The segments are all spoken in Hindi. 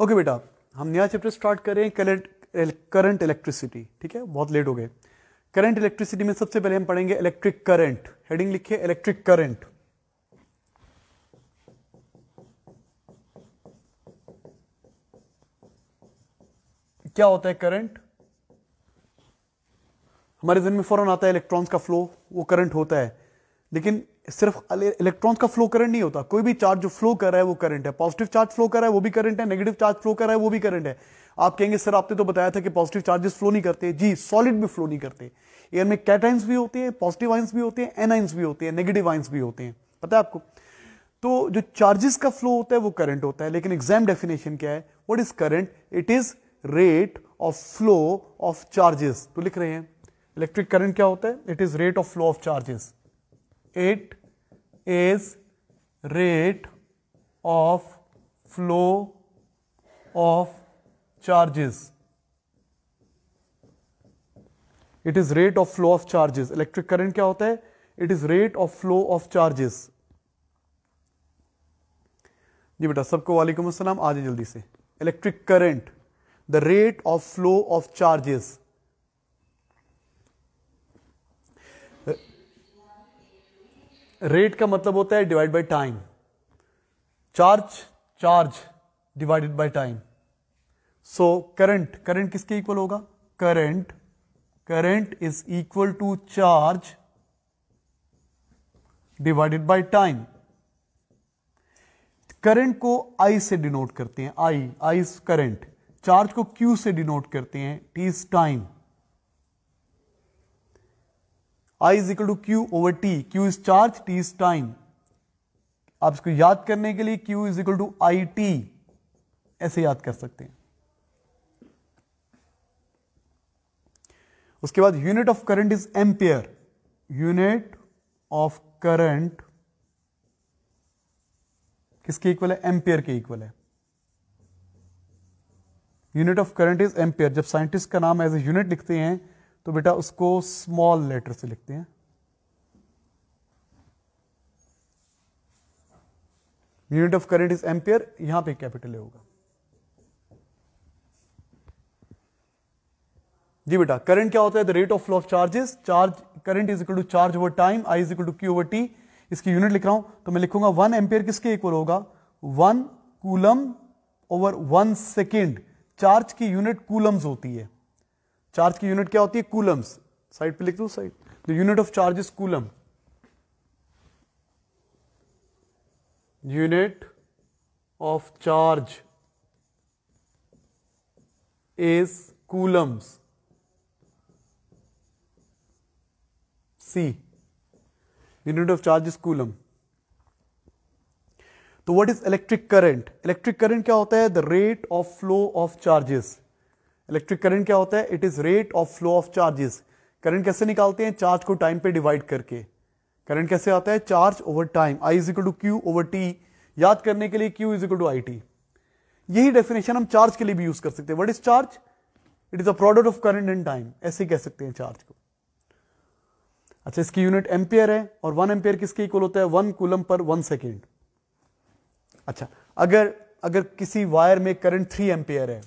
ओके okay बेटा हम नया चैप्टर स्टार्ट करें करंट करंट इलेक्ट्रिसिटी ठीक है बहुत लेट हो गए करंट इलेक्ट्रिसिटी में सबसे पहले हम पढ़ेंगे इलेक्ट्रिक करंट हेडिंग लिखिए इलेक्ट्रिक करंट क्या होता है करंट हमारे दिन में फौरन आता है इलेक्ट्रॉन्स का फ्लो वो करंट होता है लेकिन सिर्फ इलेक्ट्रॉन्स का फ्लो करंट नहीं होता कोई भी चार्ज जो फ्लो कर रहा है वो करंट है पॉजिटिव चार्ज फ्लो कर रहा है वो भी करंट है नेगेटिव चार्ज फ्लो कर रहा है वो भी करंट है आप कहेंगे सर आपने तो बताया था कि पॉजिटिव चार्जेस फ्लो नहीं करते जी सॉलिड भी फ्लो नहीं करते एयर में कैटाइंस भी होते हैं पॉजिटिव आइंस भी होते हैं एन आइंस भी होते हैं नेगेटिव आइंस भी होते हैं पता है आपको तो जो चार्जेस का फ्लो होता है वो करंट होता है लेकिन एग्जाम डेफिनेशन क्या है what is current it is rate of flow of charges तो लिख रहे हैं इलेक्ट्रिक करंट क्या होता है it is rate of flow of charges it is rate of flow of charges. It is rate of flow of charges electric current क्या होता है it is rate of flow of charges जी बेटा सबको वालेकुम असलम आ जाए जल्दी से electric current the rate of flow of charges rate का मतलब होता है divide by time charge charge divided by time so current current किसके इक्वल होगा current current is equal to charge divided by time current को आई से डिनोट करते हैं I I is current charge को क्यू से डिनोट करते हैं T is time I is equal to Q over T Q is charge T is time आप इसको याद करने के लिए Q is equal to I T ऐसे याद कर सकते हैं उसके बाद unit of current is ampere unit of current किसके इक्वल है एम्पियर के इक्वल है unit of current is ampere जब साइंटिस्ट का नाम एज ए यूनिट लिखते हैं तो बेटा उसको स्मॉल लेटर से लिखते हैं unit of current is ampere यहां पे कैपिटल होगा जी बेटा करंट क्या होता है the rate of flow of charges charge current is equal to charge over time I is equal to Q over T इसकी यूनिट लिख रहा हूं तो मैं लिखूंगा वन एम्पियर किसके इक्वल होगा one coulomb over one second charge की यूनिट कूलम्स होती है चार्ज की यूनिट क्या होती है कूलम्स साइड पे लिख दो side the unit of charge is coulomb unit of charge is coulombs C unit of charge is coulomb तो what is electric current electric current क्या होता है the rate of flow of charges electric current क्या होता है it is rate of flow of charges current कैसे निकालते हैं चार्ज को टाइम पे डिवाइड करके करंट कैसे आता है charge over time I is equal to Q over T याद करने के लिए Q is equal to I T यही डेफिनेशन हम चार्ज के लिए भी यूज कर सकते हैं what is charge it is a product of current and time ऐसे कह सकते हैं चार्ज को अच्छा इसकी यूनिट एम्पियर है और वन एम्पियर किसके इक्वल होता है वन कुलम पर वन सेकेंड अच्छा अगर अगर किसी वायर में करंट थ्री एम्पियर है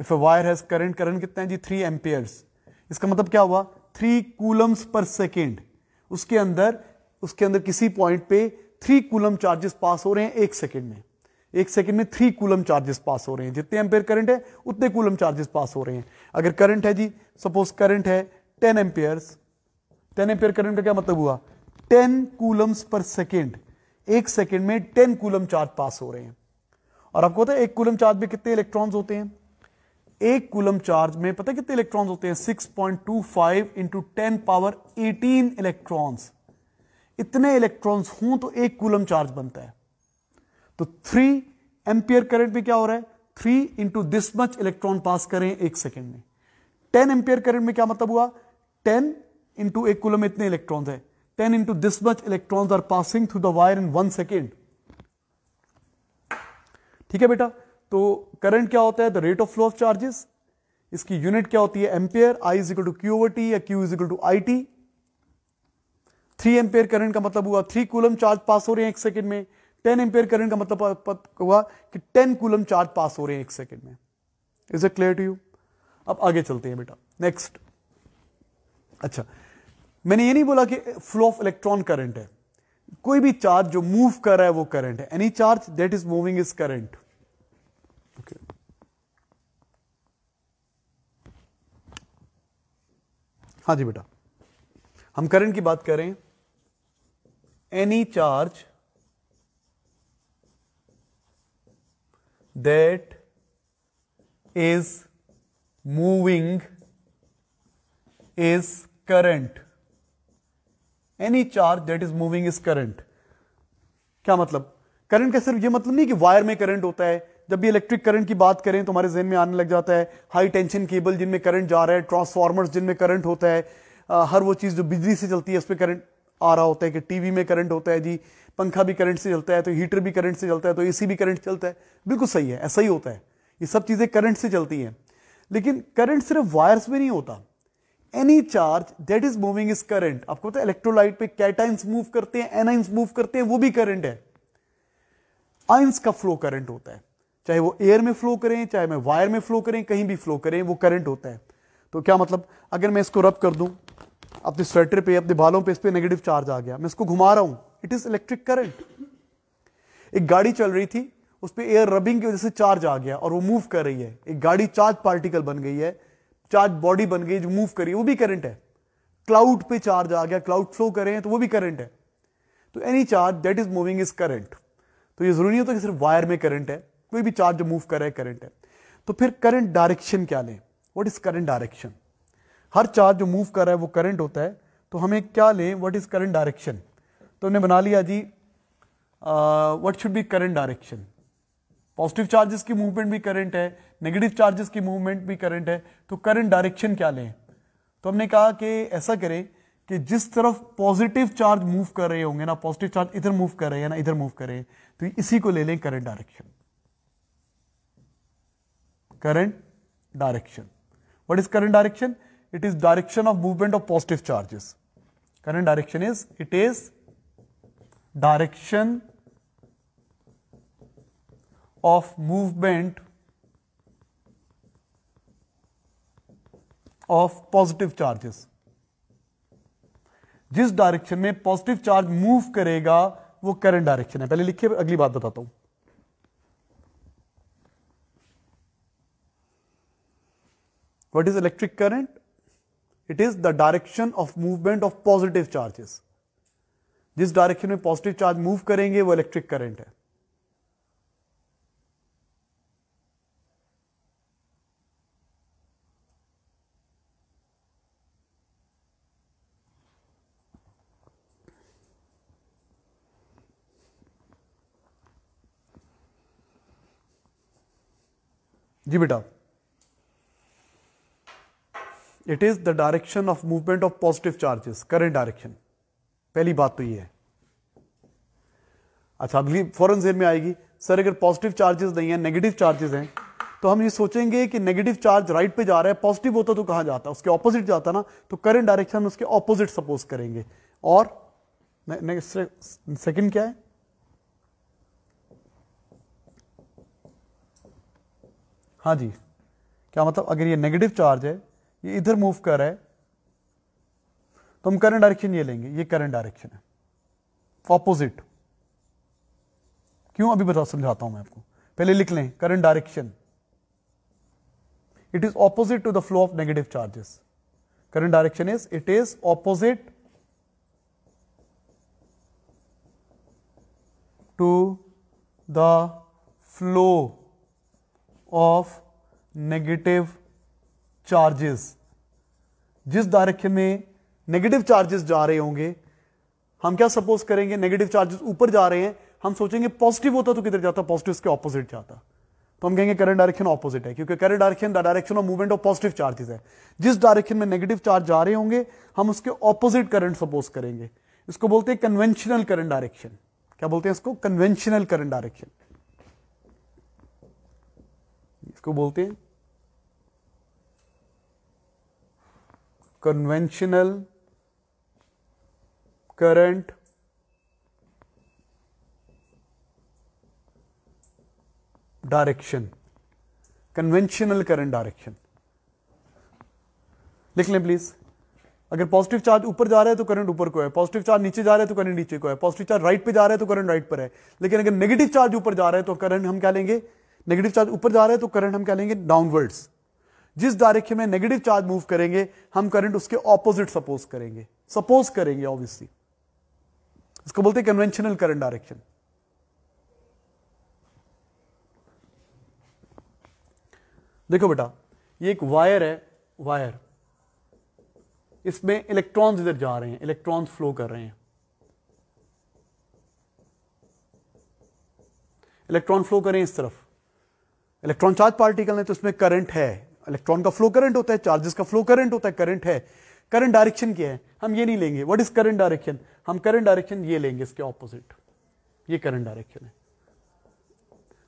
if a wire has current current कितना है जी थ्री एम्पियर्स इसका मतलब क्या हुआ थ्री कूलम्स पर सेकेंड उसके अंदर उसके अंदर किसी पॉइंट पे थ्री कूलम चार्जेस पास हो रहे हैं एक सेकेंड में एक सेकंड में थ्री कूलम चार्जेस पास हो रहे हैं जितने एम्पेयर करंट है उतने कूलम चार्जेस पास हो रहे हैं अगर करंट है जी सपोज करंट है ten amperes ten ampere current का क्या मतलब हुआ टेन कूलम्स पर सेकेंड एक सेकेंड में टेन कूलम चार्ज पास हो रहे हैं और आपको पता है एक कूलम चार्ज में कितने इलेक्ट्रॉन्स होते हैं एक कूलम चार्ज में पता कितने इलेक्ट्रॉन्स होते हैं 6.25 point two five into ten power eighteen electrons इतने इलेक्ट्रॉन्स हों तो एक कूलम चार्ज बनता है तो थ्री एम्पियर करंट में क्या हो रहा है three into this much electron pass करें एक सेकेंड में टेन एम्पियर करंट में क्या मतलब हुआ टेन इंटू एक कूलम इतने इलेक्ट्रॉन है ten into this much electron are passing through the wire in one second ठीक है बेटा तो करंट क्या होता है the rate of flow of charges इसकी यूनिट क्या होती है ampere I is equal to Q over T या Q is equal to I T three ampere current का मतलब हुआ थ्री कूलम चार्ज पास हो रहे हैं एक सेकंड में टेन एम्पेयर करंट का मतलब हुआ कि टेन कूलम चार्ज पास हो रहे हैं एक सेकेंड में is it clear to you अब आगे चलते हैं बेटा नेक्स्ट अच्छा मैंने ये नहीं बोला कि फ्लो ऑफ इलेक्ट्रॉन करंट है कोई भी चार्ज जो मूव कर रहा है वो करंट है any charge that is moving is current Okay. हाँ जी बेटा हम करंट की बात करें any charge that is moving is current any charge that is moving is current क्या मतलब करंट का सिर्फ ये मतलब नहीं कि वायर में करंट होता है जब भी इलेक्ट्रिक करंट की बात करें तो हमारे जहन में आने लग जाता है हाई टेंशन केबल जिनमें करंट जा रहा है ट्रांसफार्मर्स जिनमें करंट होता है आ, हर वो चीज़ जो बिजली से चलती है उस पर करंट आ रहा होता है कि टीवी में करंट होता है जी पंखा भी करंट से चलता है तो हीटर भी करंट से चलता है तो एसी भी करंट चलता है बिल्कुल सही है ऐसा ही होता है ये सब चीज़ें करंट से चलती हैं लेकिन करंट सिर्फ वायर्स में नहीं होता any charge that is moving is current आपको पता है इलेक्ट्रोलाइट पे कैटाइंस मूव करते हैं एनाइंस मूव करते हैं वो भी करंट है आइंस का फ्लो करंट होता है चाहे वो एयर में फ्लो करें चाहे मैं वायर में फ्लो करें कहीं भी फ्लो करें वो करंट होता है तो क्या मतलब अगर मैं इसको रब कर दूं अपने स्वेटर पे अपने बालों पे इस पर नेगेटिव चार्ज आ गया मैं इसको घुमा रहा हूं इट इज इलेक्ट्रिक करंट एक गाड़ी चल रही थी उस पर एयर रबिंग की वजह से चार्ज आ गया और वो मूव कर रही है एक गाड़ी चार्ज पार्टिकल बन गई है चार्ज बॉडी बन गई जो मूव करी है वो भी करंट है क्लाउड पे चार्ज आ गया क्लाउड फ्लो करें तो वो भी करंट है तो any charge that is moving is current तो ये जरूरी नहीं होता कि सिर्फ वायर में करंट है कोई भी चार्ज जो मूव कर रहा है करंट है तो फिर करंट डायरेक्शन क्या लें व्हाट इज करंट डायरेक्शन हर चार्ज जो मूव कर रहा है वो करंट होता है तो हमें क्या लें व्हाट इज करंट डायरेक्शन तो हमने बना लिया जी what should be current direction positive charges की मूवमेंट भी करंट है नेगेटिव चार्जेस की मूवमेंट भी करंट है तो करंट डायरेक्शन क्या लें तो हमने कहा कि ऐसा करें कि जिस तरफ पॉजिटिव चार्ज मूव कर रहे होंगे ना पॉजिटिव चार्ज इधर मूव कर रहे हैं ना इधर मूव कर रहे हैं तो इसी को ले लें current direction current direction. What is current direction? It is direction of movement of positive charges. Current direction is, it is direction of movement of positive charges. जिस डायरेक्शन में पॉजिटिव चार्ज मूव करेगा वो करंट डायरेक्शन है पहले लिखिए अगली बात बताता हूं What is electric current? It is the direction of movement of positive charges. जिस डायरेक्शन में पॉजिटिव चार्ज मूव करेंगे वो इलेक्ट्रिक करंट है जी बेटा it is the direction of movement of positive charges current direction पहली बात तो ये है अच्छा अगली फॉरन जेन में आएगी सर अगर पॉजिटिव चार्जेस नहीं है नेगेटिव चार्जेस हैं तो हम ये सोचेंगे कि नेगेटिव चार्ज राइट पे जा रहा है पॉजिटिव होता तो कहां जाता उसके ऑपोजिट जाता ना तो करंट डायरेक्शन उसके ऑपोजिट सपोज करेंगे और सेकंड क्या है हाँ जी क्या मतलब अगर ये नेगेटिव चार्ज है ये इधर मूव कर रहा है तो हम करंट डायरेक्शन ये लेंगे ये करंट डायरेक्शन है ऑपोजिट क्यों अभी बता समझाता हूं मैं आपको पहले लिख लें current direction it is opposite to the flow of negative charges current direction is it is opposite to the flow of negative charges जिस डायरेक्शन में नेगेटिव चार्जेस जा रहे होंगे हम क्या सपोज करेंगे नेगेटिव चार्जेस ऊपर जा रहे हैं हम सोचेंगे पॉजिटिव होता तो किधर जाता पॉजिटिव के ऑपोजिट जाता तो हम कहेंगे करंट डायरेक्शन ऑपोजिट है क्योंकि current direction direction of movement of positive charges है जिस डायरेक्शन में नेगेटिव चार्ज जा रहे होंगे हम उसके ऑपोजिट करंट सपोज करेंगे इसको बोलते हैं कन्वेंशनल करंट डायरेक्शन क्या बोलते हैं इसको कन्वेंशनल करंट डायरेक्शन इसको बोलते हैं conventional current direction conventional current direction लिख लें प्लीज अगर पॉजिटिव चार्ज ऊपर जा रहा है तो करंट ऊपर को है पॉजिटिव चार्ज नीचे जा रहा है तो करंट नीचे को है पॉजिटिव चार्ज राइट पे जा रहा है तो करंट राइट पर है लेकिन अगर नेगेटिव चार्ज ऊपर जा रहा है तो करंट हम क्या लेंगे नेगेटिव चार्ज ऊपर जा रहा है तो करंट हम क्या लेंगे डाउनवर्ड्स जिस डायरेक्शन में नेगेटिव चार्ज मूव करेंगे हम करंट उसके ऑपोजिट सपोज करेंगे सपोज करेंगे ऑब्वियसली इसको बोलते हैं कन्वेंशनल करंट डायरेक्शन देखो बेटा ये एक वायर है वायर इसमें इलेक्ट्रॉन्स इधर जा रहे हैं इलेक्ट्रॉन्स फ्लो कर रहे हैं इलेक्ट्रॉन फ्लो करें इस तरफ इलेक्ट्रॉन चार्ज पार्टिकल है तो इसमें करंट है इलेक्ट्रॉन का फ्लो करंट होता है चार्जेस का फ्लो करंट होता है करंट है करंट डायरेक्शन क्या है हम ये नहीं लेंगे व्हाट इज करंट डायरेक्शन हम करंट डायरेक्शन ये लेंगे इसके ऑपोजिट ये करंट डायरेक्शन है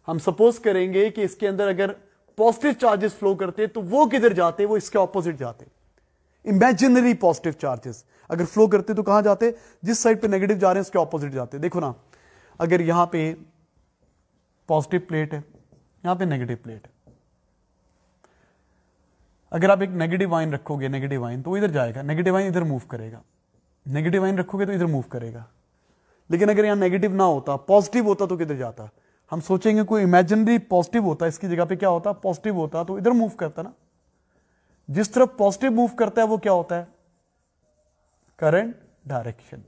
हम सपोज करेंगे कि इसके अंदर अगर पॉजिटिव चार्जेस फ्लो करते तो वो किधर जाते वो इसके ऑपोजिट जाते इमेजिनरी पॉजिटिव चार्जेस अगर फ्लो करते तो कहां जाते जिस साइड पर नेगेटिव जा रहे हैं उसके ऑपोजिट जाते देखो ना अगर यहां पर पॉजिटिव प्लेट है यहां पर नेगेटिव प्लेट है अगर आप एक नेगेटिव आइन रखोगे नेगेटिव आइन तो इधर जाएगा नेगेटिव वाइन इधर मूव करेगा नेगेटिव वाइन रखोगे तो इधर मूव करेगा लेकिन अगर यहाँ नेगेटिव ना होता पॉजिटिव होता तो किधर जाता हम सोचेंगे कोई इमेजिनरी पॉजिटिव होता इसकी जगह पे क्या होता पॉजिटिव होता तो इधर मूव करता ना जिस तरफ पॉजिटिव मूव करता है वो क्या होता है करंट डायरेक्शन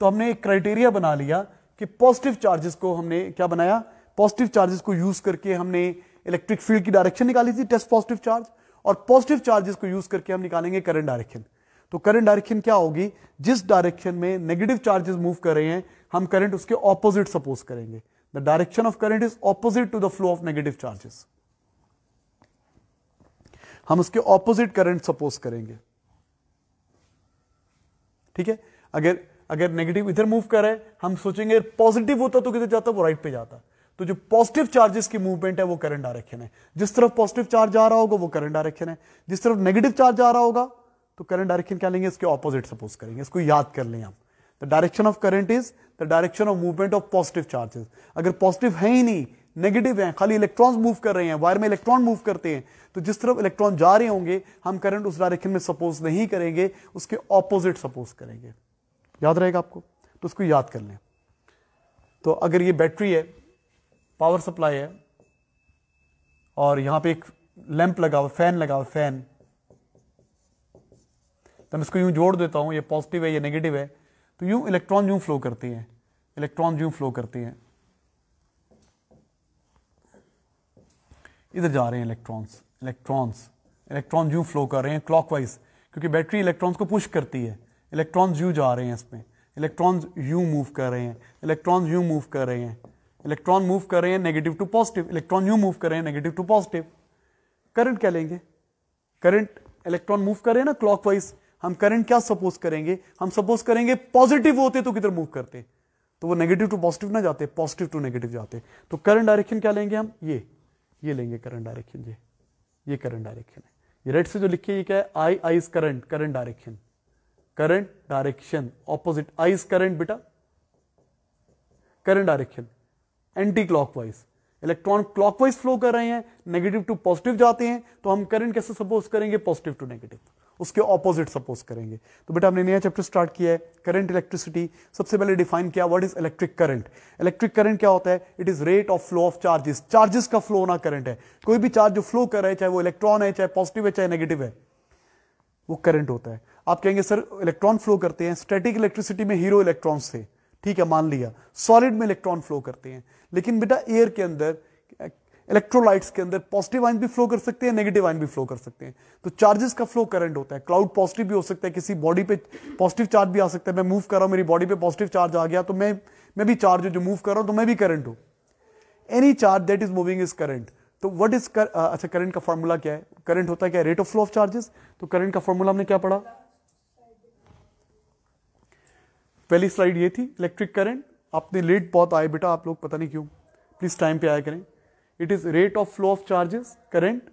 तो हमने एक क्राइटेरिया बना लिया कि पॉजिटिव चार्जेस को हमने क्या बनाया पॉजिटिव चार्जेस को यूज करके हमने इलेक्ट्रिक फील्ड की डायरेक्शन निकाली थी टेस्ट पॉजिटिव चार्ज और पॉजिटिव चार्जेस को यूज करके हम निकालेंगे करंट डायरेक्शन तो करंट डायरेक्शन क्या होगी जिस डायरेक्शन में नेगेटिव चार्जेस मूव कर रहे हैं हम करंट उसके ऑपोजिट सपोज करेंगे the direction of current is opposite to the flow of negative charges हम उसके ऑपोजिट करंट सपोज करेंगे ठीक है अगर अगर नेगेटिव इधर मूव करे हम सोचेंगे पॉजिटिव होता तो किधर जाता वो राइट पे जाता तो जो पॉजिटिव चार्जेस की मूवमेंट है वो करंट डायरेक्शन है जिस तरफ पॉजिटिव चार्ज आ रहा होगा वो करंट डायरेक्शन है जिस तरफ नेगेटिव चार्ज आ रहा होगा तो करंट डायरेक्शन क्या लेंगे इसके ऑपोजिट सपोज करेंगे इसको याद कर लें आप the direction of current is the direction of movement of positive charges अगर पॉजिटिव है ही नहीं नेगेटिव है खाली इलेक्ट्रॉन मूव कर रहे हैं वायर में इलेक्ट्रॉन मूव करते हैं तो जिस तरफ इलेक्ट्रॉन जा रहे होंगे हम करंट उस डायरेक्शन में सपोज नहीं करेंगे उसके ऑपोजिट सपोज करेंगे याद रहेगा आपको तो उसको याद कर लें तो अगर ये बैटरी है पावर सप्लाई है और यहाँ पे एक लैंप लगा हुआ फैन लगा हुआ फैन तो मैं इसको यूं जोड़ देता हूं ये पॉजिटिव है ये नेगेटिव है तो यूं इलेक्ट्रॉन यूं फ्लो करती हैं इलेक्ट्रॉन यूं फ्लो करती हैं इधर जा रहे हैं इलेक्ट्रॉन्स इलेक्ट्रॉन्स इलेक्ट्रॉन यूं फ्लो कर रहे हैं क्लॉकवाइज क्योंकि बैटरी इलेक्ट्रॉन्स को पुश करती है इलेक्ट्रॉन्स यूं जा रहे हैं इसमें इलेक्ट्रॉन्स यूं मूव कर रहे हैं इलेक्ट्रॉन्स यूं मूव कर रहे हैं इलेक्ट्रॉन मूव कर रहे हैं नेगेटिव टू पॉजिटिव इलेक्ट्रॉन यू मूव कर रहे हैं नेगेटिव टू पॉजिटिव करंट क्या लेंगे करंट इलेक्ट्रॉन मूव कर रहे हैं ना क्लॉकवाइज हम करंट क्या सपोज करेंगे हम सपोज करेंगे पॉजिटिव होते तो किधर मूव करते तो वो नेगेटिव टू पॉजिटिव ना जाते पॉजिटिव टू नेगेटिव जाते तो करंट डायरेक्शन क्या लेंगे हम ये ये लेंगे करंट डायरेक्शन ये ये करंट डायरेक्शन है ये रेड से जो लिखे ये क्या है I I is current current direction current direction opposite I is current बेटा current direction anticlockwise electron clockwise flow कर रहे हैं नेगेटिव टू पॉजिटिव जाते हैं तो हम करंट कैसे सपोज करेंगे पॉजिटिव टू नेगेटिव उसके ऑपोजिट सपोज करेंगे तो बेटा हमने नया चैप्टर स्टार्ट किया है करंट इलेक्ट्रिसिटी सबसे पहले डिफाइन किया what is electric current electric current क्या होता है it is rate of flow of charges charges का फ्लो होना करंट है कोई भी चार्ज जो फ्लो कर रहा है चाहे वो इलेक्ट्रॉन है चाहे पॉजिटिव है चाहे नेगेटिव है वो करंट होता है आप कहेंगे सर इलेक्ट्रॉन फ्लो करते हैं स्टेटिक इलेक्ट्रिसिटी में हीरो इलेक्ट्रॉन्स थे ठीक है मान लिया सॉलिड में इलेक्ट्रॉन फ्लो करते हैं लेकिन बेटा एयर के अंदर इलेक्ट्रोलाइट्स के अंदर पॉजिटिव आइन भी फ्लो कर सकते हैं नेगेटिव आइन भी फ्लो कर सकते हैं तो चार्जेस का फ्लो करंट होता है क्लाउड पॉजिटिव भी हो सकता है किसी बॉडी पे पॉजिटिव चार्ज भी आ सकता है मैं मूव कर रहा हूं मेरी बॉडी पे पॉजिटिव चार्ज आ गया तो मैं मैं भी चार्ज हूं जो मूव कर रहा हूं तो मैं भी करंट हूं any charge that is moving is current तो वट इज अच्छा करंट का फॉर्मूला क्या है करंट होता है क्या rate of flow of charges तो करंट का फॉर्मूला हमने क्या पढ़ा पहली स्लाइड ये थी इलेक्ट्रिक करंट आपने लेट बहुत आए बेटा आप लोग पता नहीं क्यों प्लीज़ टाइम पे आया करें it is rate of flow of charges current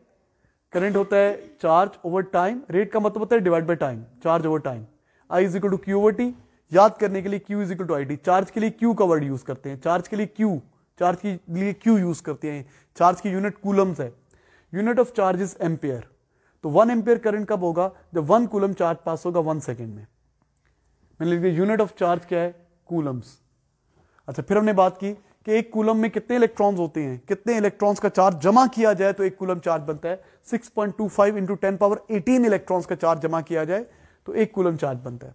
current होता है चार्ज ओवर टाइम रेट का मतलब होता है divide by time charge over time I is equal to Q over T याद करने के लिए Q is equal to I T charge के लिए क्यू का वर्ड यूज़ करते हैं चार्ज के लिए क्यू चार्ज के लिए क्यू यूज़ करते हैं चार्ज की यूनिट कूलम्स है unit of charge is ampere तो वन एम्पेयर करंट कब होगा जब वन कूलम चार्ज पास होगा वन सेकेंड में मैंने लिख दिया यूनिट ऑफ चार्ज क्या है कूलम्स अच्छा फिर हमने बात की कि एक कूलम में कितने इलेक्ट्रॉन्स होते हैं कितने इलेक्ट्रॉन्स का चार्ज जमा किया जाए तो एक कूलम चार्ज बनता है 6.25 point two five into ten power eighteen electrons का चार्ज जमा किया जाए तो एक कूलम चार्ज बनता है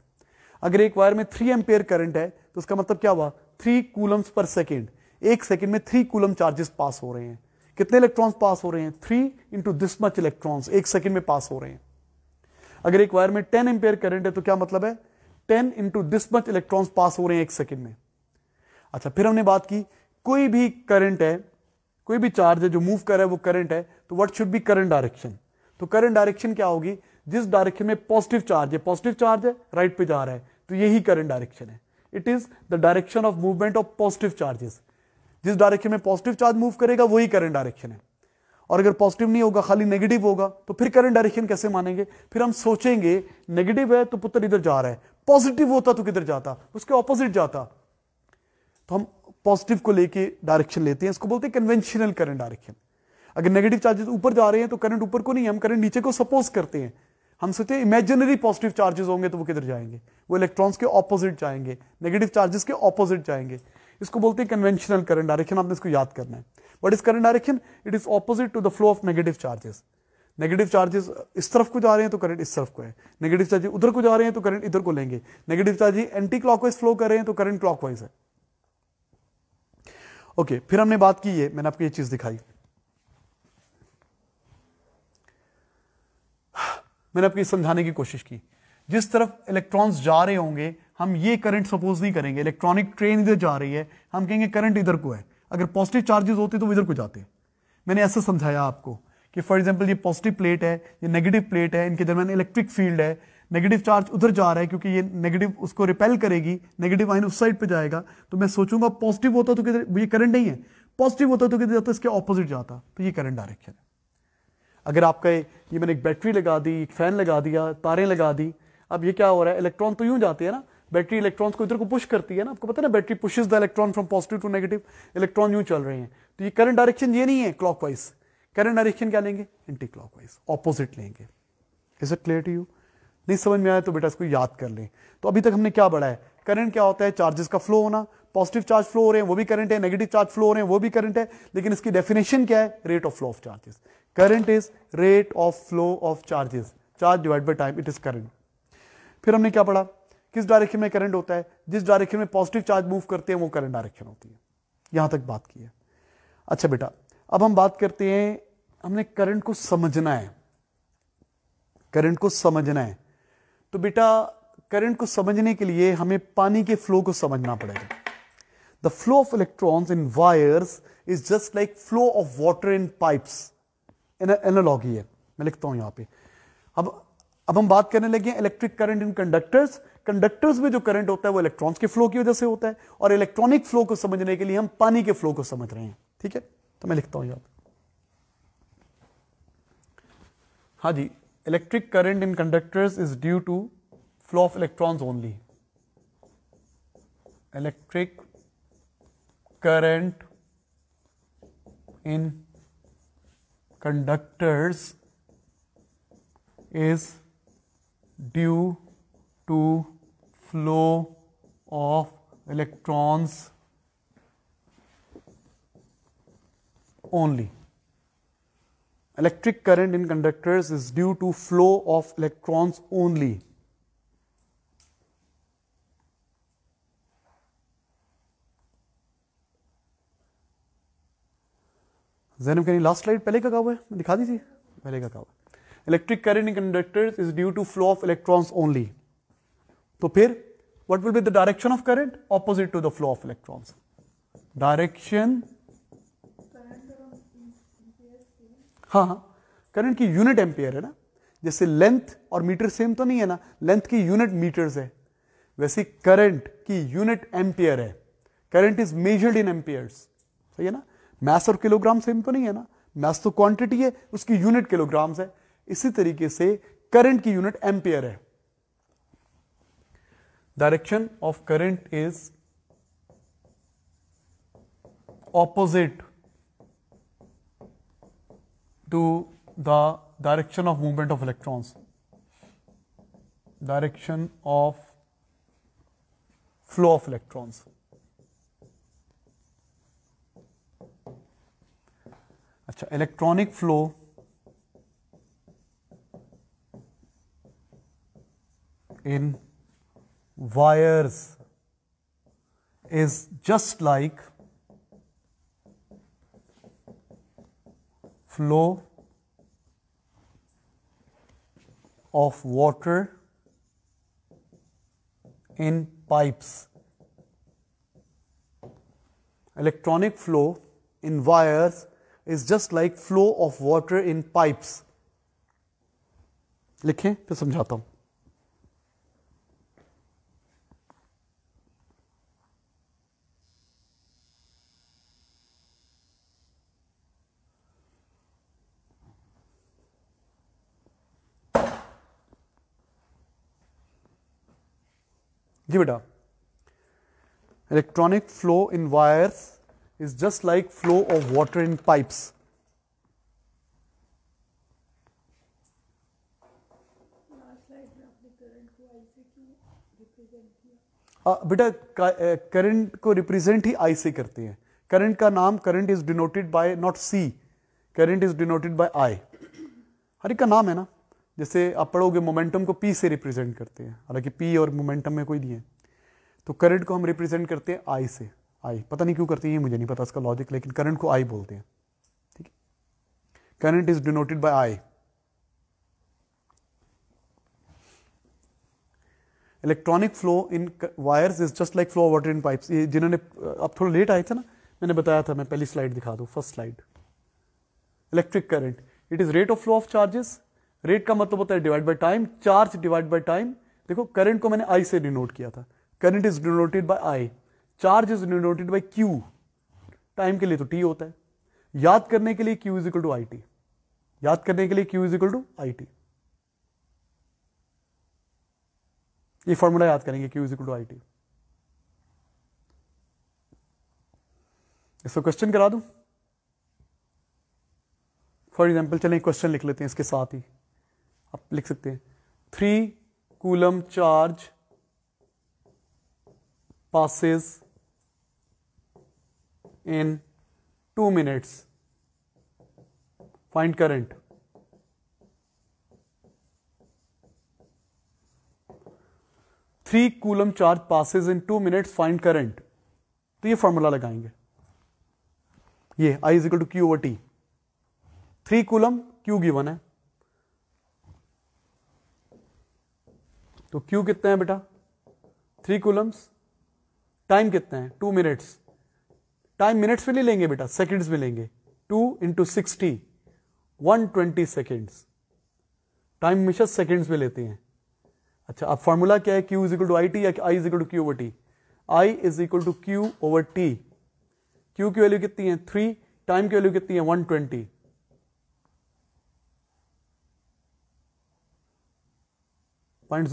अगर एक वायर में थ्री एम्पेयर करंट है तो उसका मतलब क्या हुआ थ्री कूलम्स पर सेकेंड एक सेकेंड में थ्री कूलम चार्जेस पास हो रहे हैं कितने इलेक्ट्रॉन्स पास हो रहे हैं three into this much electrons एक सेकेंड में पास हो रहे हैं अगर एक वायर में टेन एम्पेयर करंट है तो क्या मतलब है ten into this much electron pass हो रहे हैं एक सेकेंड में अच्छा फिर हमने बात की कोई भी करंट है कोई भी चार्ज है जो मूव कर रहा है वो करंट है तो what should be current direction तो करंट डायरेक्शन क्या होगी जिस डायरेक्शन में पॉजिटिव चार्ज है पॉजिटिव चार्ज है राइट पे जा रहा है तो यही करंट डायरेक्शन है it is the direction of movement of positive charges जिस डायरेक्शन में पॉजिटिव चार्ज मूव करेगा वही करंट डायरेक्शन है और अगर पॉजिटिव नहीं होगा खाली नेगेटिव होगा तो फिर करंट डायरेक्शन कैसे मानेंगे फिर हम सोचेंगे नेगेटिव है तो पुत्र इधर जा रहा है पॉजिटिव होता तो किधर जाता उसके ऑपोजिट जाता तो हम पॉजिटिव को लेके डायरेक्शन लेते हैं इसको बोलते हैं कन्वेंशनल करंट डायरेक्शन अगर नेगेटिव चार्जेस ऊपर जा रहे हैं तो करंट ऊपर को नहीं हम करंट नीचे को सपोज करते हैं हम सोचते हैं इमेजिनरी पॉजिटिव चार्जेस होंगे तो वो किधर जाएंगे वो इलेक्ट्रॉन्स के ऑपोजिट जाएंगे नेगेटिव चार्जेस के ऑपोजिट जाएंगे इसको बोलते हैं कन्वेंशनल करंट डायरेक्शन आपने इसको याद करना है what is current direction it is opposite to the flow of negative charges negative charges इस तरफ को जा रहे हैं तो करंट इस तरफ को है नेगेटिव चार्जेस उधर को जा रहे हैं तो करंट इधर को लेंगे negative charges anticlockwise flow कर रहे हैं तो करंट क्लॉकवाइज है ओके okay, फिर हमने बात की ये मैंने आपको ये चीज दिखाई मैंने आपको समझाने की कोशिश की जिस तरफ इलेक्ट्रॉन्स जा रहे होंगे हम ये करंट सपोज नहीं करेंगे इलेक्ट्रॉनिक ट्रेन इधर जा रही है हम कहेंगे करंट इधर को है अगर पॉजिटिव चार्जेस होते तो इधर को जाते मैंने ऐसा समझाया आपको कि फॉर एग्जाम्पल ये पॉजिटिव प्लेट है ये नेगेटिव प्लेट है इनके दरमियान इलेक्ट्रिक फील्ड है नेगेटिव चार्ज उधर जा रहा है क्योंकि ये नेगेटिव उसको रिपेल करेगी नेगेटिव आइन उस साइड पे जाएगा तो मैं सोचूंगा पॉजिटिव होता तो किधर ये करंट नहीं है पॉजिटिव होता तो किधर जाता इसके ऑपोजिट जाता तो ये करंट डायरेक्शन है अगर आपका ये मैंने एक बैटरी लगा दी एक फैन लगा दिया तारें लगा दी अब ये क्या हो रहा है इलेक्ट्रॉन तो यूं जाते हैं ना बैटरी इलेक्ट्रॉन्स को इधर को पुश करती है ना आपको पता है ना battery pushes the electron from positive to negative electron यूं चल रहे हैं तो ये करंट डायरेक्शन ये नहीं है वाइज करंट डायरेक्शन क्या लेंगे एंटी क्लॉकवाइज ऑपोजिट लेंगे is it clear to you नहीं समझ में आया तो बेटा इसको याद कर लें तो अभी तक हमने क्या बढ़ा है करंट क्या होता है चार्जेस का फ्लो होना पॉजिटिव चार्ज फ्लो हो रहे हैं वो भी करंट है नेगेटिव चार्ज फ्लो हो रहे हैं वो भी करंट है लेकिन इसकी डेफिनेशन क्या है rate of flow of charges current is rate of flow of charges charge divide by time it is current फिर हमने क्या पढ़ा किस डायरेक्शन में करंट होता है जिस डायरेक्शन में पॉजिटिव चार्ज मूव करते हैं वो करंट डायरेक्शन होती है यहां तक बात की है अच्छा बेटा अब हम बात करते हैं हमने करंट को समझना है करंट को समझना है तो बेटा करंट को समझने के लिए हमें पानी के फ्लो को समझना पड़ेगा the flow of electrons in wires is just like flow of water in pipes analogy है मैं लिखता हूं यहां पे अब अब हम बात करने लगे electric current in conductors conductors में जो करंट होता है वो इलेक्ट्रॉन्स के फ्लो की वजह से होता है और इलेक्ट्रॉनिक फ्लो को समझने के लिए हम पानी के फ्लो को समझ रहे हैं ठीक है तो मैं लिखता हूं यहां Haji, electric current in conductors is due to flow of electrons only. Electric current in conductors is due to flow of electrons only electric current in conductors is due to flow of electrons only. Zainab, can you last slide? Pehle ka kao hai? Dikha di si? Electric current in conductors is due to flow of electrons only. So, phir, what will be the direction of current? Opposite to the flow of electrons. Direction हाँ हाँ करंट की यूनिट एम्पियर है ना जैसे लेंथ और मीटर सेम तो नहीं है ना लेंथ की यूनिट मीटर्स है वैसे करंट की यूनिट एम्पियर है current is measured in amperes सही है ना मैस और किलोग्राम सेम तो नहीं है ना मैस तो क्वांटिटी है उसकी यूनिट किलोग्राम्स है इसी तरीके से करंट की यूनिट एम्पियर है direction of current is opposite to the direction of movement of electrons, direction of flow of electrons. Electronic flow in wires is just like flow of water in pipes electronic flow in wires is just like flow of water in pipes likhe फिर samjhata hu Give it up. Electronic flow in wires is just like flow of water in हाँ, बेटा करंट को रिप्रेजेंट ही आई से करती है करंट का नाम current is denoted by not C current is denoted by I हर एक का नाम है ना जैसे आप पढ़ोगे मोमेंटम को पी से रिप्रेजेंट करते हैं हालांकि पी और मोमेंटम में कोई नहीं है तो करंट को हम रिप्रेजेंट करते हैं आई से आई पता नहीं क्यों करते हैं मुझे नहीं पता इसका लॉजिक लेकिन करंट को आई बोलते हैं ठीक है current is denoted by I electronic flow in wires is just like flow water in pipes ये जिन्होंने अब थोड़ा लेट आए थे ना मैंने बताया था मैं पहली स्लाइड दिखा दू first slide electric current it is rate of flow of charges rate का मतलब होता है divide by time charge divide by time देखो करंट को मैंने आई से डिनोट किया था current is denoted by I charge is denoted by Q time के लिए तो टी होता है याद करने के लिए Q is equal to I T याद करने के लिए Q is equal to I T ये फॉर्मूला याद करेंगे Q is equal to I T इसको क्वेश्चन करा दूं फॉर एग्जाम्पल चलें क्वेश्चन लिख लेते हैं इसके साथ ही आप लिख सकते हैं three coulomb charge passes in two minutes find current three coulomb charge passes in two minutes find current तो ये फॉर्मूला लगाएंगे ये I is equal to Q over T three coulomb Q given है तो क्यू कितना है बेटा थ्री कूलम्स टाइम कितना है टू मिनट्स टाइम मिनट्स में नहीं लेंगे बेटा सेकेंड्स में लेंगे two into sixty one twenty seconds time हमेशा सेकेंड्स में लेते हैं अच्छा अब फॉर्मूला क्या है Q is equal to I T या I is equal to Q over T I is equal to Q over T Q की वैल्यू कितनी है थ्री टाइम की वैल्यू कितनी है वन ट्वेंटी फाइव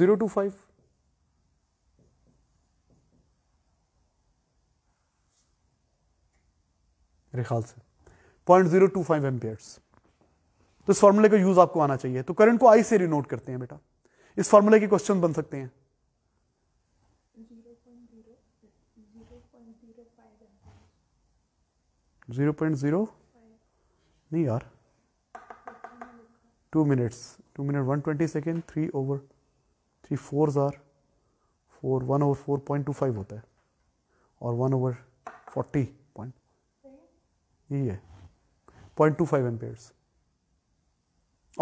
मेरे ख्याल से फाइव एम्पियर्स तो इस फॉर्मूले का यूज आपको आना चाहिए तो करंट को आई से रिनोट करते हैं बेटा इस फॉर्मूले के क्वेश्चन बन सकते हैं जीरो पॉइंट जीरो नहीं यार two minutes two minute one twenty second three over three four or four one over four point two five होता है और वन ओवर फोर्टी पॉइंट यही है पॉइंट टू फाइव एम्पेयर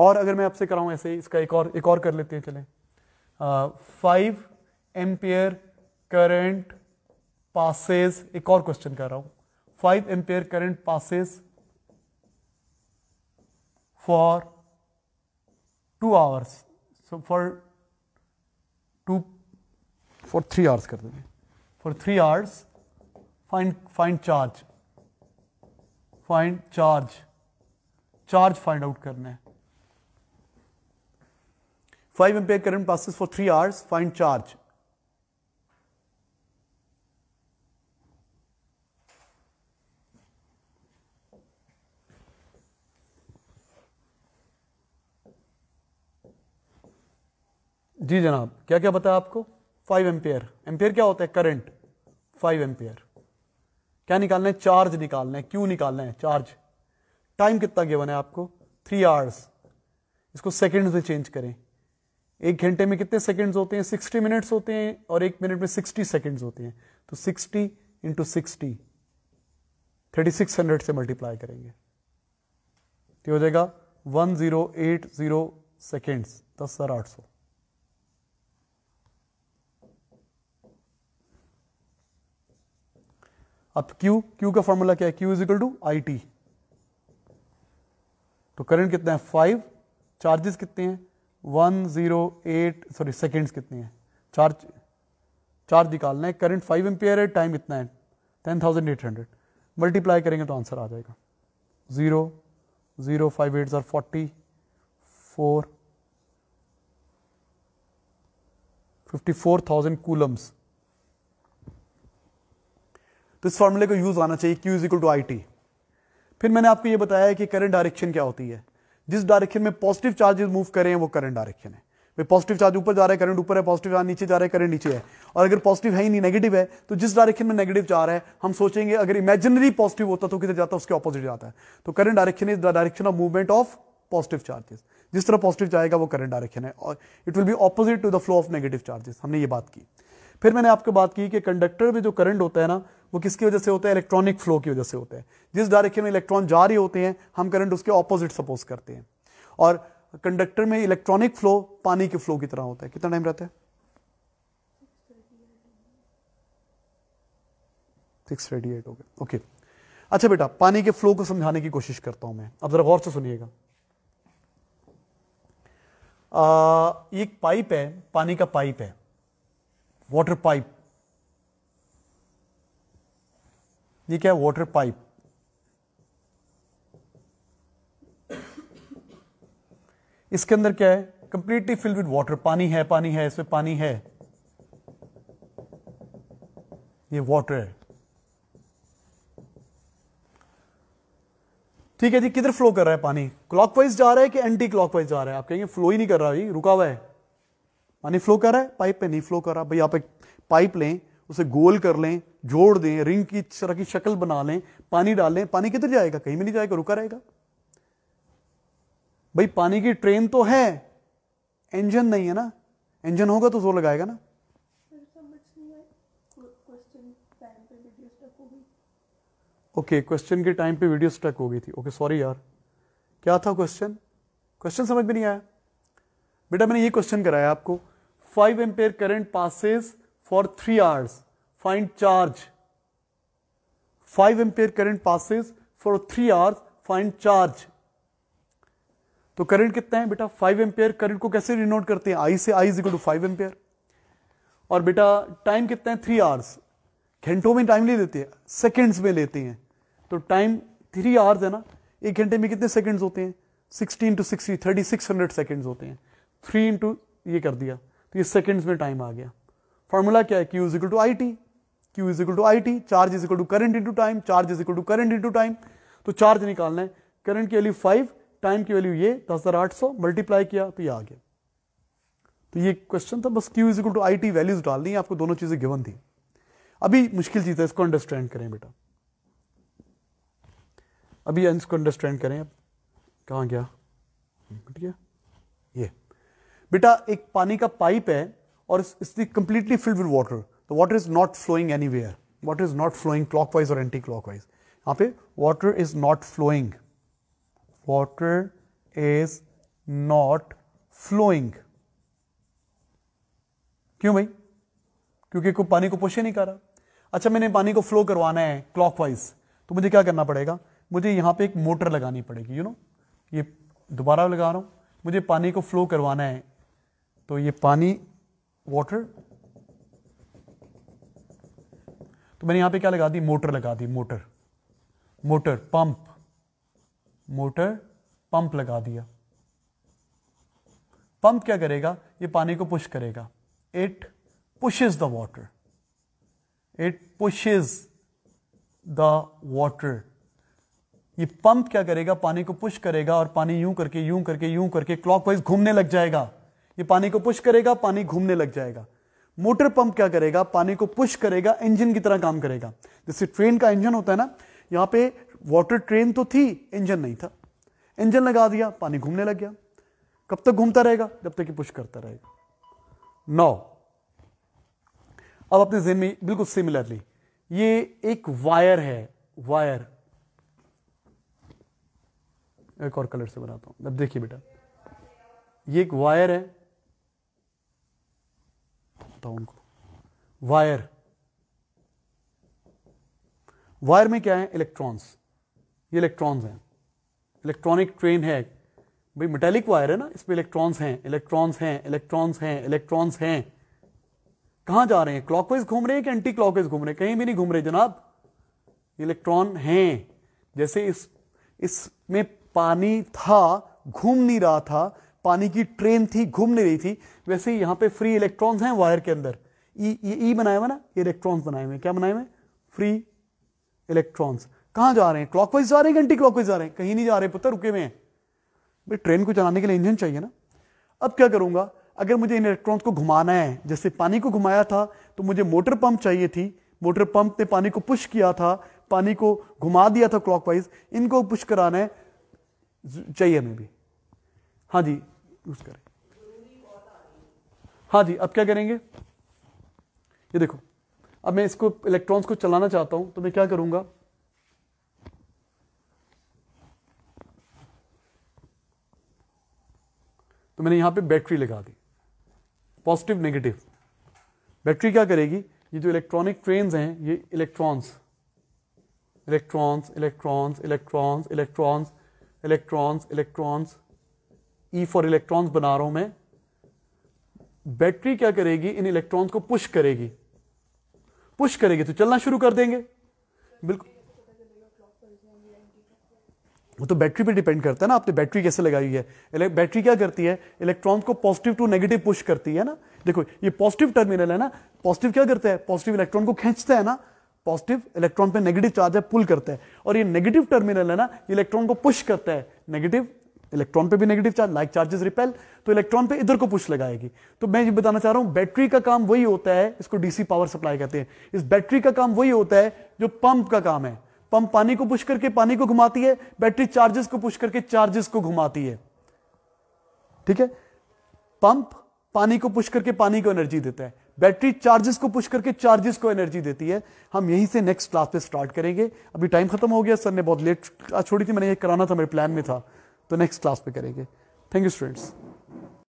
और अगर मैं आपसे कराऊं ऐसे इसका एक और एक और कर लेते हैं चले फाइव एम्पेयर करंट पासेस एक और क्वेश्चन कर रहा हूं five ampere current passes for two hours for for three hours कर देंगे for three hours find find charge find charge charge find out करना है five ampere current passes for three hours find charge जी जनाब क्या क्या बताया आपको फाइव एम्पेयर एम्पेयर क्या होता है करंट फाइव एम्पेयर क्या निकालना है चार्ज निकालना है क्यू निकालना है चार्ज टाइम कितना गेवन है आपको थ्री आवर्स इसको सेकेंड से चेंज करें एक घंटे में कितने सेकेंड्स होते हैं सिक्सटी मिनट्स होते हैं और एक मिनट में सिक्सटी सेकेंड्स होते हैं तो sixty into sixty thirty six hundred से मल्टीप्लाई करेंगे तो हो जाएगा one zero eight zero seconds दस हज़ार आठ सौ अब Q Q का फॉर्मूला क्या है Q is equal to I T तो करंट कितना है फाइव चार्जेस कितने हैं one zero eight sorry seconds कितने हैं चार्ज चार्ज निकालना है करंट फाइव एम्पियर है टाइम इतना है ten thousand eight hundred multiply करेंगे तो आंसर आ जाएगा ज़ीरो ज़ीरो फाइव एट ज़ार forty four fifty four thousand coulombs तो इस फॉर्मूले को यूज आना चाहिए Q is equal to I T फिर मैंने आपको यह बताया कि करंट डायरेक्शन क्या होती है जिस डायरेक्शन में पॉजिटिव चार्जेस मूव कर रहे हैं वो करंट डायरेक्शन है भाई पॉजिटिव चार्ज ऊपर जा रहा है करंट ऊपर है पॉजिटिव चार्ज नीचे जा रहा है करंट नीचे है और अगर पॉजिटिव है ही नहीं नेगेटिव है तो जिस डायरेक्शन में नेगेटिव जा रहा है हम सोचेंगे अगर इमेजिनरी पॉजिटिव होता तो किधर जाता उसके ऑपोजिट जाता है तो current direction is the direction of movement of positive charges जिस तरह पॉजिटिव जाएगा वो करंट डायरेक्शन है और it will be opposite to the flow of negative charges हमने ये बात की फिर मैंने आपको बात की कि कंडक्टर में जो करंट होता है ना वो किसकी वजह से होता है इलेक्ट्रॉनिक फ्लो की वजह से होता है जिस डायरेक्शन में इलेक्ट्रॉन जा रहे होते हैं हम करंट उसके ऑपोजिट सपोज करते हैं और कंडक्टर में इलेक्ट्रॉनिक फ्लो पानी के फ्लो की तरह होता है कितना टाइम रहता है सिक्स थर्टी एट हो गए ओके अच्छा बेटा पानी के फ्लो को समझाने की कोशिश करता हूं मैं अब जरा गौर से सुनिएगा एक पाइप है पानी का पाइप है वाटर पाइप ये क्या है वाटर पाइप इसके अंदर क्या है कंप्लीटली फिल्ड विद वाटर पानी है पानी है इसमें पानी है ये वाटर है ठीक है जी किधर फ्लो कर रहा है पानी क्लॉकवाइज जा रहा है कि एंटी क्लॉकवाइज जा रहा है आप कहेंगे फ्लो ही नहीं कर रहा भाई रुका हुआ है पानी फ्लो कर रहा है पाइप पे नहीं फ्लो कर रहा भाई आप एक पाइप लें उसे गोल कर लें जोड़ दें रिंग की तरह की शक्ल बना लें पानी लें पानी किधर जाएगा कहीं में नहीं जाएगा रुका रहेगा भाई पानी की ट्रेन तो है इंजन नहीं है ना इंजन होगा तो जोर लगाएगा ना ओके क्वेश्चन के टाइम पे वीडियो स्टक हो गई थी ओके okay, सॉरी यार क्या था क्वेश्चन क्वेश्चन समझ में नहीं आया बेटा मैंने ये क्वेश्चन कराया आपको five ampere current passes for three hours find charge. 5 ampere current passes for 3 hours, find charge. तो करंट कितना है बेटा 5 एम्पेयर करंट को कैसे डिनोट करते हैं आई से I is equal to five ampere और बेटा टाइम कितना है थ्री आवर्स घंटों में टाइम नहीं देते हैं सेकेंड्स में लेते हैं तो टाइम थ्री आवर्स है ना एक घंटे में कितने सेकेंड्स होते हैं sixteen into sixty thirty six hundred seconds होते हैं थ्री इंटू ये कर दिया तो ये सेकेंड्स में टाइम आ गया फॉर्मूला क्या है कि use equal to I T Q is equal to I T charge is equal to current into time charge is equal to current into time तो चार्ज निकालना है करंट की वैल्यू फाइव टाइम की वैल्यू ये दस हजार आठ सौ मल्टीप्लाई किया तो ये आ गया तो ये क्वेश्चन था बस Q is equal to I T values डाल दी आपको दोनों चीजें गिवन थी अभी मुश्किल चीज है इसको अंडरस्टैंड करें बेटा अभी इसको अंडरस्टैंड करें अब कहा गया ठीक है ये बेटा एक पानी का पाइप है और इसकी completely filled with water The water is not flowing anywhere. Water is not flowing clockwise or anti-clockwise. यहाँ पे water is not flowing. Water is not flowing. क्यों भाई क्योंकि को पानी को पुश ही नहीं कर रहा अच्छा मैंने पानी को फ्लो करवाना है क्लॉकवाइज तो मुझे क्या करना पड़ेगा मुझे यहाँ पे एक मोटर लगानी पड़ेगी यू नो ये दोबारा लगा रहा हूँ मुझे पानी को फ्लो करवाना है तो ये पानी वाटर तो मैंने यहां पे क्या लगा दी मोटर लगा दी motor motor pump motor pump लगा दिया पंप क्या करेगा ये पानी को पुश करेगा it pushes the water it pushes the water ये पंप क्या करेगा पानी को पुश करेगा और पानी यूं करके यूं करके यूं करके क्लॉकवाइज घूमने लग जाएगा ये पानी को पुश करेगा पानी घूमने लग जाएगा मोटर पंप क्या करेगा पानी को पुश करेगा इंजन की तरह काम करेगा जैसे ट्रेन का इंजन होता है ना यहां पे वाटर ट्रेन तो थी इंजन नहीं था इंजन लगा दिया पानी घूमने लग गया कब तक घूमता रहेगा जब तक कि पुश करता रहेगा नौ अब अपने जेन में बिल्कुल सिमिलरली ये एक वायर है वायर एक और कलर से बनाता हूं अब देखिए बेटा ये एक वायर है बताओ उनको वायर वायर में क्या है इलेक्ट्रॉन्स ये इलेक्ट्रॉन्स हैं इलेक्ट्रॉनिक ट्रेन है भाई मेटेलिक वायर है ना इसमें इलेक्ट्रॉन्स हैं इलेक्ट्रॉन्स हैं इलेक्ट्रॉन्स हैं इलेक्ट्रॉन्स हैं कहां जा रहे हैं क्लॉकवाइज घूम रहे हैं कि एंटी क्लॉकवाइज घूम रहे हैं कहीं भी नहीं घूम रहे जनाब इलेक्ट्रॉन हैं जैसे इस इसमें पानी था घूम नहीं रहा था पानी की ट्रेन थी घूम नहीं रही थी वैसे ही यहां पे फ्री इलेक्ट्रॉन्स हैं वायर के अंदर ई ये ई बनाया हुआ ना ये इलेक्ट्रॉन्स बनाए हुए क्या बनाए हुए फ्री इलेक्ट्रॉन्स कहाँ जा रहे हैं क्लॉकवाइज जा रहे हैं घंटी क्लॉकवाइज जा रहे हैं कहीं नहीं जा रहे पुत्र रुके हुए हैं भाई ट्रेन को चलाने के लिए इंजन चाहिए ना अब क्या करूंगा अगर मुझे इन इलेक्ट्रॉन्स को घुमाना है जैसे पानी को घुमाया था तो मुझे मोटर पंप चाहिए थी मोटर पंप ने पानी को पुश किया था पानी को घुमा दिया था क्लॉकवाइज इनको पुश कराना है चाहिए हमें भी हाँ जी यूज करें हाँ जी अब क्या करेंगे ये देखो अब मैं इसको इलेक्ट्रॉन्स को चलाना चाहता हूं तो मैं क्या करूंगा तो मैंने यहां पे बैटरी लगा दी पॉजिटिव नेगेटिव बैटरी क्या करेगी ये जो इलेक्ट्रॉनिक ट्रेन हैं ये electrons electrons electrons electrons electrons electrons electrons E for electrons बना रहा हूं मैं बैटरी क्या करेगी इन इलेक्ट्रॉन्स को पुश करेगी पुश करेगी तो चलना शुरू कर देंगे बिल्कुल वो तो बैटरी पे डिपेंड करता है ना आपने बैटरी कैसे लगाई है बैटरी क्या करती है इलेक्ट्रॉन को पॉजिटिव टू नेगेटिव पुश करती है ना देखो ये पॉजिटिव टर्मिनल है ना पॉजिटिव क्या करता है पॉजिटिव इलेक्ट्रॉन को खींचता है ना पॉजिटिव इलेक्ट्रॉन पे नेगेटिव चार्ज है पुल करता है और ये नेगेटिव टर्मिनल है ना इलेक्ट्रॉन को पुश करता है नेगेटिव इलेक्ट्रॉन पे भी negative charge like charges repel तो इलेक्ट्रॉन पे इधर को पुश लगाएगी तो मैं ये बताना चाह रहा हूं बैटरी का काम वही होता है इसको डीसी पावर सप्लाई कहते हैं इस बैटरी का काम वही होता है जो पंप का काम है पंप पानी को पुश करके पानी को घुमाती है बैटरी चार्जेस को पुश करके चार्जेस को घुमाती है ठीक है पंप पानी को पुश करके पानी को एनर्जी देता है बैटरी चार्जेस को पुश करके चार्जेस को एनर्जी देती है हम यहीं से नेक्स्ट क्लास पे स्टार्ट करेंगे अभी टाइम खत्म हो गया सर ने बहुत लेट छोड़ी थी मैंने ये कराना था मेरे प्लान में था तो नेक्स्ट क्लास में करेंगे थैंक यू स्टूडेंट्स